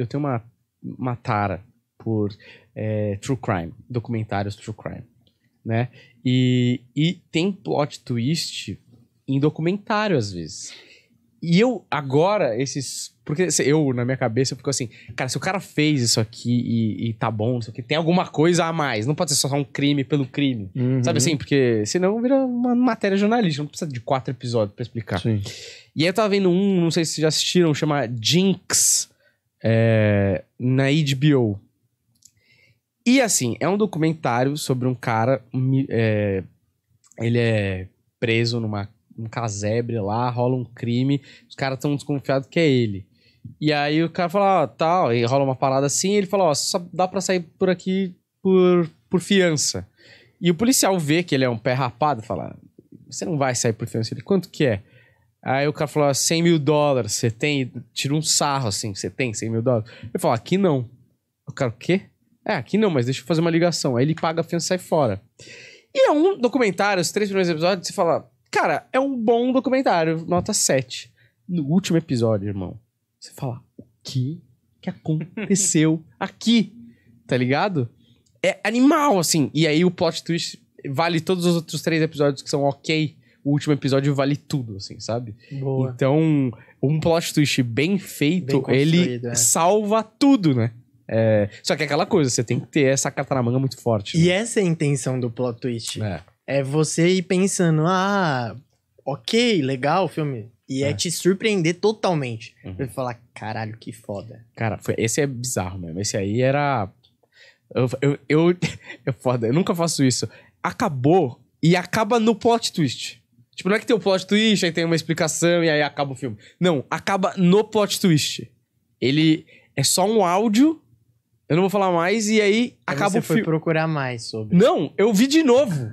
eu tenho uma, uma tara por é, true crime, documentários true crime, né? E, e tem plot twist em documentário às vezes. E eu, agora, esses. Porque eu, na minha cabeça, eu fico assim, cara, se o cara fez isso aqui e, e tá bom, isso aqui, tem alguma coisa a mais. Não pode ser só um crime pelo crime. Uhum. Sabe assim? Porque senão vira uma matéria jornalística, não precisa de quatro episódios para explicar. Sim. E aí eu tava vendo um, não sei se vocês já assistiram, chama Jinx é, na HBO. E assim, é um documentário sobre um cara. É, ele é preso numa um casebre lá, rola um crime, os caras estão desconfiados que é ele. E aí o cara fala, ah, tá, ó, tal, e rola uma parada assim, ele fala, ó, só dá pra sair por aqui por, por fiança. E o policial vê que ele é um pé rapado, fala, você não vai sair por fiança. Ele, quanto que é? Aí o cara falou, 100 ah, mil dólares, você tem? Tira um sarro assim, você tem 100 mil dólares? Eu falo, ah, aqui não. O cara, o quê? É, aqui não, mas deixa eu fazer uma ligação. Aí ele paga a fiança e sai fora. E é um documentário, os três primeiros episódios, você fala, cara, é um bom documentário, nota 7. No último episódio, irmão, você fala, o que que aconteceu aqui? Tá ligado? É animal, assim. E aí o plot twist vale todos os outros três episódios que são ok o último episódio vale tudo, assim, sabe? Boa. Então, um plot twist bem feito, bem ele é. salva tudo, né? É, só que é aquela coisa, você tem que ter essa manga muito forte. E né? essa é a intenção do plot twist. É. é. você ir pensando, ah, ok, legal o filme. E é, é, te surpreender totalmente. Uhum. Pra falar, caralho, que foda. Cara, foi, esse é bizarro mesmo. Esse aí era. Eu, eu, eu, eu, é foda, eu nunca faço isso. Acabou e acaba no plot twist. Tipo, não é que tem o um plot twist, aí tem uma explicação e aí acaba o filme. Não, acaba no plot twist. Ele é só um áudio, eu não vou falar mais, e aí acaba o filme. Você foi procurar mais sobre. Não, eu vi de novo.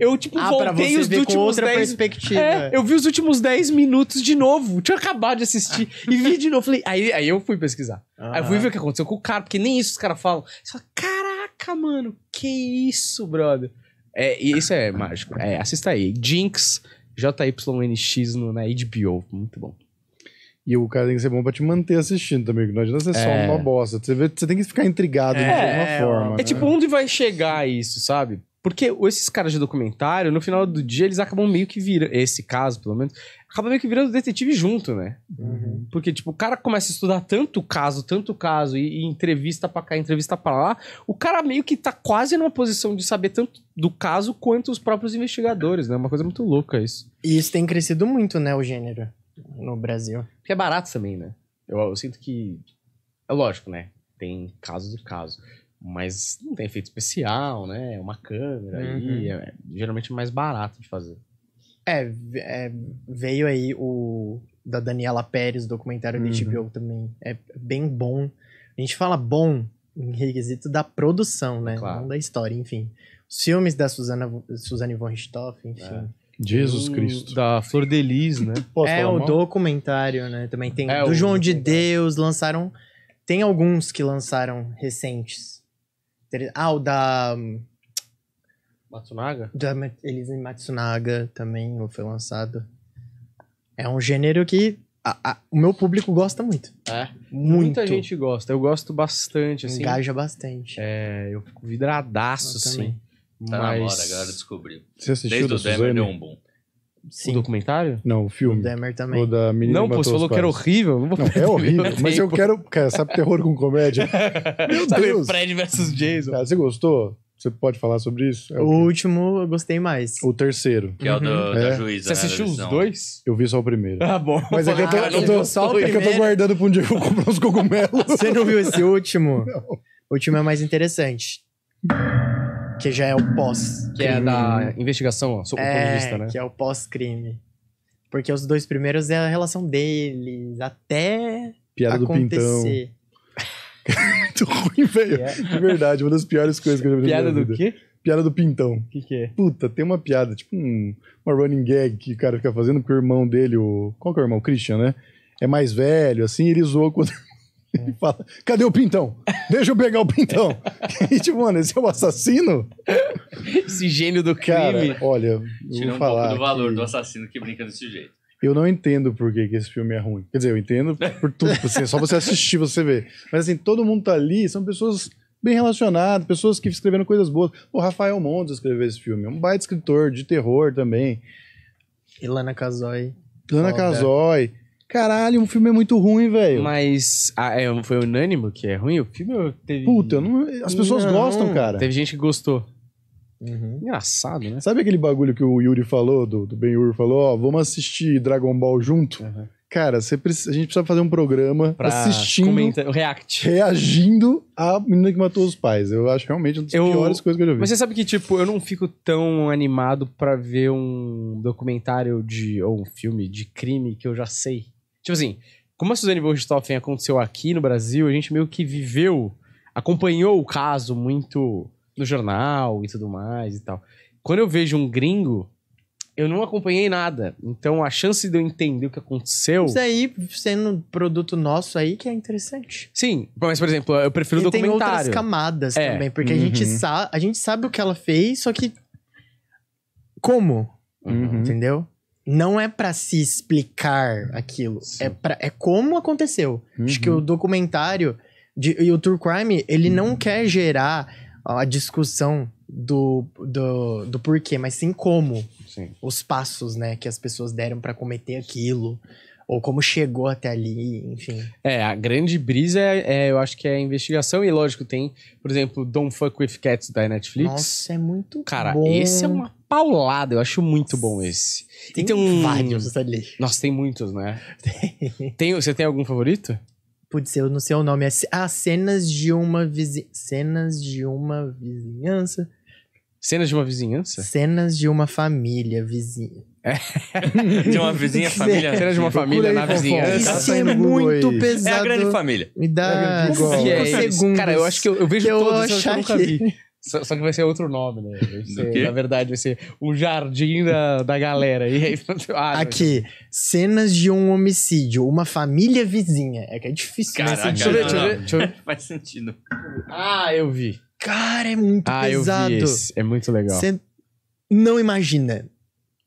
Eu, tipo, ah, voltei os últimos outra perspectiva. É, eu vi os últimos 10 minutos de novo. Tinha acabado de assistir. e vi de novo. Falei, aí, aí eu fui pesquisar. Uhum. Aí eu fui ver o que aconteceu com o cara, porque nem isso os caras falam. Você fala, caraca, mano, que isso, brother. É, isso é mágico. É, assista aí. Jinx JYNX no, na HBO. Muito bom. E o cara tem que ser bom pra te manter assistindo também, não adianta ser é. só uma bosta. Você, tem que ficar intrigado é, de alguma forma. É né? tipo, onde vai chegar isso, sabe? Porque esses caras de documentário, no final do dia, eles acabam meio que virando. Esse caso, pelo menos. Acaba meio que virando detetive junto, né? Uhum. Porque, tipo, o cara começa a estudar tanto caso, tanto caso, e, e entrevista pra cá, entrevista pra lá. O cara meio que tá quase numa posição de saber tanto do caso quanto os próprios investigadores, né? Uma coisa muito louca isso. E isso tem crescido muito, né, o gênero no Brasil. Porque é barato também, né? Eu, eu sinto que. É lógico, né? Tem caso de caso mas não tem efeito especial, né? É uma câmera uhum. aí, é, é, geralmente mais barato de fazer. É, é, veio aí o da Daniela Pérez, documentário uhum. da HBO também. É bem bom. A gente fala bom em requisito da produção, né? Claro. Não da história, enfim. Os filmes da Susana, Suzane von Richthofen, é. enfim. É. Jesus Cristo. Da Flor de Lis, né? Posso é, o mal? documentário, né? Também tem. É, do João de Deus, lançaram. Tem alguns que lançaram recentes. Ah, o da. Hum, Matsunaga? Da Elisa Matsunaga também foi lançado. É um gênero que a, a, o meu público gosta muito. É. Muito. Muita gente gosta. Eu gosto bastante, assim. Engaja bastante. É, eu fico vidradaço, eu assim. Mas... Tá na hora, a galera descobriu. Você assistiu Desde o Demo deu um boom. Sim. O documentário? Não, o filme. O Demer também. O da menina Não, pô, você falou que era horrível. Não, não é horrível, mas eu quero. Cara, sabe terror com comédia? Meu sabe tá Deus. Fred versus Jason. Cara, você gostou? Você pode falar sobre isso? É o, o último eu gostei mais. O terceiro. Que é o do, uhum. da é. juíza. Você né, assistiu os dois? Eu vi só o primeiro. Ah, bom. Mas é que, eu, tô, eu, tô, só é que eu tô guardando pra um dia eu comprar uns cogumelos. Você não viu esse último? Não. O último é mais interessante. Que já é o pós. -crime. Que é da investigação, ó, sou é, ponto de é, vista, né? Que é o pós-crime. Porque os dois primeiros é a relação deles, até Piada acontecer. do pintão. Muito ruim, velho. É? De verdade, uma das piores coisas que eu já vi Piada do vida. quê? Piada do pintão. O que, que é? Puta, tem uma piada, tipo um, uma running gag que o cara fica fazendo, porque o irmão dele, o. Qual que é o irmão? O Christian, né? É mais velho, assim, ele zoa quando Fala, cadê o pintão? Deixa eu pegar o pintão. e tipo, mano, esse é o assassino? Esse gênio do Cara, crime. olha, Tirou um pouco do valor que... do assassino que brinca desse jeito. Eu não entendo por que, que, esse filme é ruim. Quer dizer, eu entendo por tudo, assim, só você assistir, você vê. Mas assim, todo mundo tá ali, são pessoas bem relacionadas, pessoas que escreveram coisas boas. O Rafael Montes escreveu esse filme, é um baita escritor de terror também. Ilana Casoy. Ilana né? Casoy. Caralho, um filme é muito ruim, velho. Mas ah, é, foi unânimo que é ruim? O filme teve. Puta, não, as pessoas não. gostam, cara. Teve gente que gostou. Uhum. Engraçado, né? Sabe aquele bagulho que o Yuri falou, do, do Ben Yuri falou, ó, vamos assistir Dragon Ball junto? Uhum. Cara, precisa, a gente precisa fazer um programa pra assistindo. Comenta, react. Reagindo a menina que matou os pais. Eu acho é realmente uma das eu, piores coisas que eu já vi. Mas você sabe que, tipo, eu não fico tão animado para ver um documentário de. ou um filme de crime que eu já sei Tipo assim, como a Suzane Wolstoffen aconteceu aqui no Brasil, a gente meio que viveu, acompanhou o caso muito no jornal e tudo mais e tal. Quando eu vejo um gringo, eu não acompanhei nada. Então a chance de eu entender o que aconteceu. Isso aí, sendo um produto nosso aí, que é interessante. Sim, mas, por exemplo, eu prefiro e documentário. Tem outras camadas é. também, porque uhum. a, gente uhum. a gente sabe o que ela fez, só que. Como? Uhum. Entendeu? não é para se explicar aquilo, é, pra, é como aconteceu. Uhum. Acho que o uhum. documentário de, e o True Crime, ele uhum. não quer gerar a discussão do, do, do porquê, mas sim como. Sim. Os passos, né, que as pessoas deram para cometer aquilo, ou como chegou até ali, enfim. É, a grande brisa é, é, eu acho que é a investigação e lógico tem, por exemplo, Don't Fuck With Cats da Netflix. Nossa, é muito Cara, bom. esse é uma paulada, eu acho muito Nossa. bom esse. Tem, tem então, um... vários ali. Nossa, tem muitos, né? Tem. Você tem algum favorito? Pode ser, eu não sei o nome. É ah, cenas de uma Cenas de uma vizinhança. Cenas de uma vizinhança? Cenas de uma família vizinha. É. de uma vizinha, família. Cenas de uma família na vizinhança. Isso é, é muito pesado. É a grande família. Me dá é cinco é segundos. Cara, eu acho que eu, eu vejo que todos, eu, que eu nunca vi. Só, só, que vai ser outro nome, né? Ser, na verdade, vai ser o jardim da, da galera. E aí, ah, Aqui, cenas de um homicídio, uma família vizinha. É que é difícil. Né? Caraca, Deixa eu ver, deixa eu ver. Faz sentido. Ah, eu vi. Cara, é muito ah, pesado. Eu vi esse. É muito legal. Você não imagina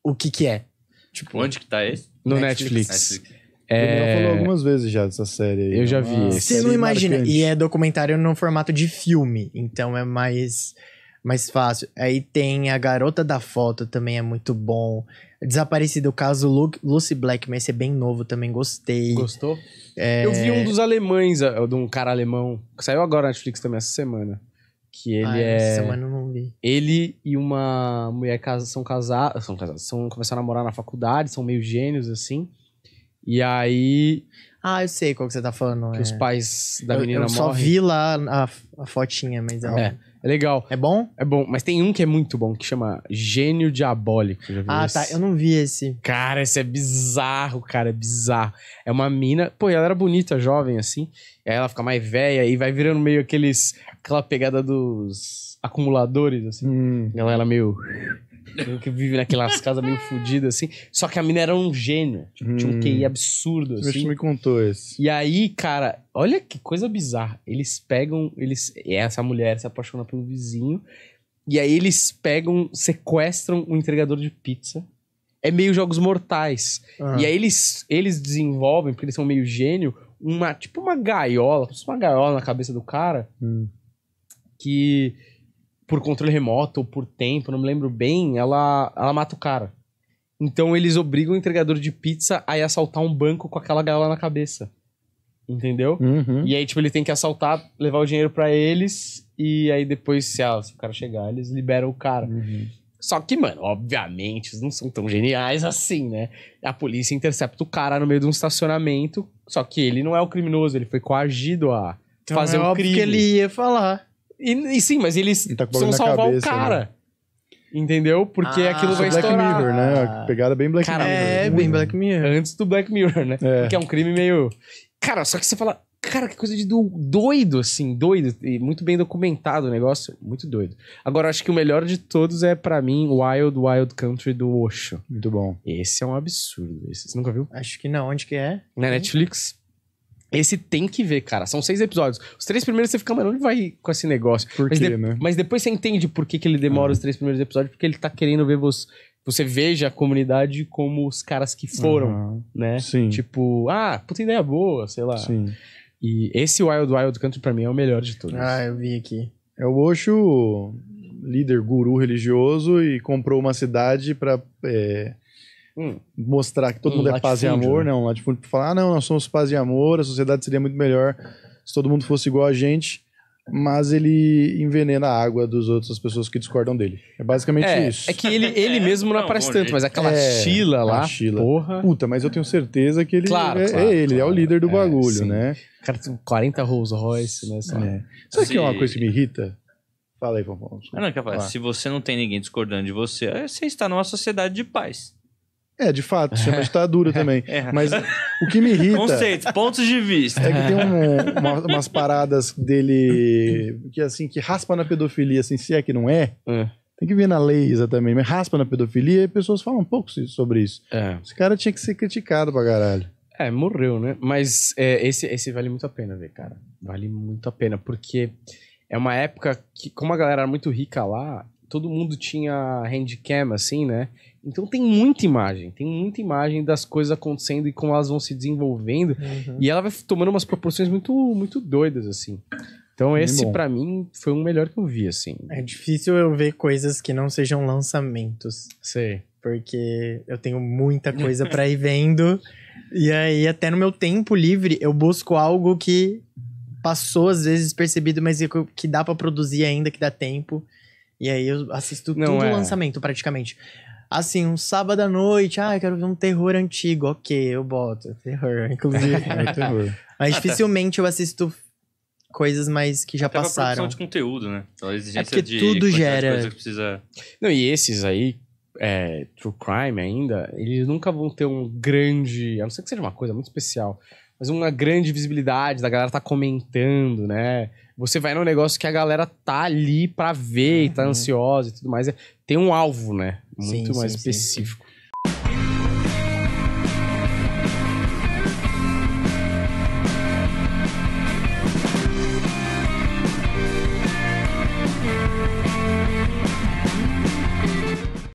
o que que é. Tipo, onde que tá esse? No Netflix. Netflix. É... Ele falou algumas vezes já dessa série. Eu já né? vi esse. Você não imagina. Marcante. E é documentário no formato de filme, então é mais mais fácil. Aí tem a garota da foto também é muito bom. Desaparecido o caso Lu Lucy Black, mas esse é bem novo também, gostei. Gostou? É... Eu vi um dos alemães, de um cara alemão, que saiu agora na Netflix também essa semana. Que ele Ai, é. Semana eu não vi. Ele e uma mulher casa, são casados. São casados. São, começaram a namorar na faculdade, são meio gênios, assim. E aí. Ah, eu sei qual que você tá falando. Que é. os pais da menina morrem. Eu só morrem. vi lá a, a fotinha, mas é. é. É legal. É bom? É bom, mas tem um que é muito bom, que chama Gênio Diabólico. Já ah, esse? tá. Eu não vi esse. Cara, esse é bizarro, cara. É bizarro. É uma mina. Pô, ela era bonita, jovem, assim. E aí ela fica mais velha e vai virando meio aqueles. aquela pegada dos acumuladores, assim. Hum. Ela era meio que vive naquelas casas meio fodidas, assim. Só que a mina era um gênio. Tipo, tinha um hum. QI absurdo, assim. Você me contou esse. E aí, cara, olha que coisa bizarra. Eles pegam. eles Essa mulher se apaixona pelo vizinho. E aí eles pegam, sequestram o um entregador de pizza. É meio jogos mortais. Ah. E aí eles, eles desenvolvem, porque eles são meio gênio, uma tipo uma gaiola, uma gaiola na cabeça do cara. Hum. Que por controle remoto ou por tempo, não me lembro bem, ela, ela mata o cara. Então eles obrigam o entregador de pizza a ir assaltar um banco com aquela gaiola na cabeça. Entendeu? Uhum. E aí, tipo, ele tem que assaltar, levar o dinheiro para eles, e aí depois, se, ah, se, o cara chegar, eles liberam o cara. Uhum. Só que, mano, obviamente, eles não são tão geniais assim, né? A polícia intercepta o cara no meio de um estacionamento, só que ele não é o criminoso, ele foi coagido a então fazer é o crime. que ele ia falar. E, e sim, mas eles tá precisam salvar cabeça, o né? cara. Né? Entendeu? Porque ah, aquilo vai Black estourar. Black Mirror, né? A ah. pegada bem Black cara, Mirror. É, bem Black Mirror. Antes do Black Mirror, né? É. Que é um crime meio... Cara, só que você fala... Cara, que coisa de doido, assim, doido. E muito bem documentado o negócio, muito doido. Agora, acho que o melhor de todos é, para mim, Wild Wild Country do Osho. Muito bom. Esse é um absurdo. Esse você nunca viu? Acho que não. Onde que é? Na Netflix. Esse tem que ver, cara. São seis episódios. Os três primeiros você fica, mano, onde vai com esse negócio? Por mas, quê, de... né? mas depois você entende por que, que ele demora uhum. os três primeiros episódios, porque ele tá querendo ver você. Você veja a comunidade como os caras que foram, uhum. né? Sim. Tipo, ah, puta ideia boa, sei lá. Sim. E esse Wild Wild Country pra mim é o melhor de todos. Ah, eu vi aqui. É o Osho, líder guru religioso, e comprou uma cidade pra. É hum. mostrar que todo um mundo é paz e amor, né? Um latifúndio para falar, ah, não, nós somos paz e amor, a sociedade seria muito melhor se todo mundo fosse igual a gente. Mas ele envenena a água dos outros, as pessoas que discordam dele. É basicamente é, isso. É que ele, ele é. mesmo não aparece tanto, mas aquela é, Chila lá. Chila. Porra. Puta, mas eu tenho certeza que ele claro, é, é claro, é, ele, claro. é o líder do é, bagulho, sim. né? O cara tem 40 Rolls Royce, né? Sabe que é uma coisa que me irrita? Fala aí, vamos. Ah, não, quer falar. Se você não tem ninguém discordando de você, você está numa sociedade de paz. É, de fato, chama é ditadura também. É. Mas o que me irrita. Conceitos, pontos de vista. É que tem um, uma, umas paradas dele que assim, que raspa na pedofilia, assim, se é que não é. é. Tem que ver na lei exatamente, mas raspa na pedofilia e pessoas falam um pouco sobre isso. É. Esse cara tinha que ser criticado pra caralho. É, morreu, né? Mas é, esse, esse vale muito a pena ver, cara. Vale muito a pena, porque é uma época que, como a galera era muito rica lá, todo mundo tinha handcam, assim, né? Então tem muita imagem, tem muita imagem das coisas acontecendo e como elas vão se desenvolvendo. Uhum. E ela vai tomando umas proporções muito, muito doidas, assim. Então Bem esse, para mim, foi o melhor que eu vi, assim. É difícil eu ver coisas que não sejam lançamentos. Sei. Porque eu tenho muita coisa para ir vendo. E aí, até no meu tempo livre, eu busco algo que passou às vezes percebido, mas que dá para produzir ainda, que dá tempo. E aí eu assisto Não tudo é. lançamento, praticamente. Assim, um sábado à noite, ah, eu quero ver um terror antigo. Ok, eu boto. Terror, inclusive. É, é terror. Mas ah, tá. dificilmente eu assisto coisas mais que já Até passaram. Uma de conteúdo, né? Então, a é exigência é porque de tudo gera. Precisa... Não, e esses aí, é, true crime ainda, eles nunca vão ter um grande, a não ser que seja uma coisa muito especial, mas uma grande visibilidade da galera tá comentando, né? você vai num negócio que a galera tá ali pra ver uhum. e tá uhum. ansiosa e tudo mais. É, tem um alvo, né? Muito sim, mais sim, específico. Sim.